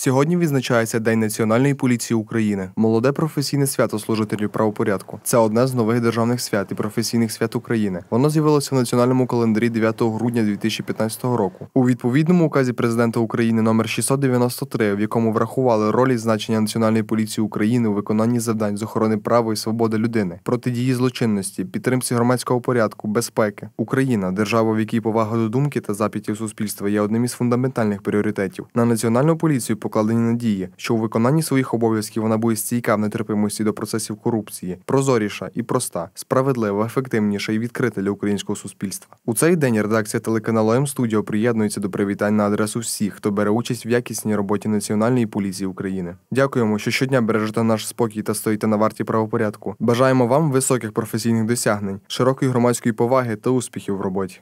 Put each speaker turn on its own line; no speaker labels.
Сьогодні відзначається День Національної поліції України, молоде професійне свято служителів правопорядку. Це одне з нових державних свят і професійних свят України. Воно з'явилося в національному календарі 9 грудня 2015 року. У відповідному указі президента України номер 693, в якому врахували роль і значення національної поліції України у виконанні завдань з охорони права і свободи людини, протидії злочинності, підтримці громадського порядку, безпеки. Україна, держава, в якій повага до думки та запитів суспільства є одним із фундаментальних пріоритетів. На національну поліцію покладені надії, що у виконанні своїх обов'язків вона буде стійка в нетерпимості до процесів корупції, прозоріша і проста, справедлива, ефективніша і відкрита для українського суспільства. У цей день редакція телеканалу М Студіо приєднується до привітань на адресу всіх, хто бере участь в якісній роботі національної поліції України. Дякуємо, що щодня бережете наш спокій та стоїте на варті правопорядку. Бажаємо вам високих професійних досягнень, широкої громадської поваги та успіхів в роботі.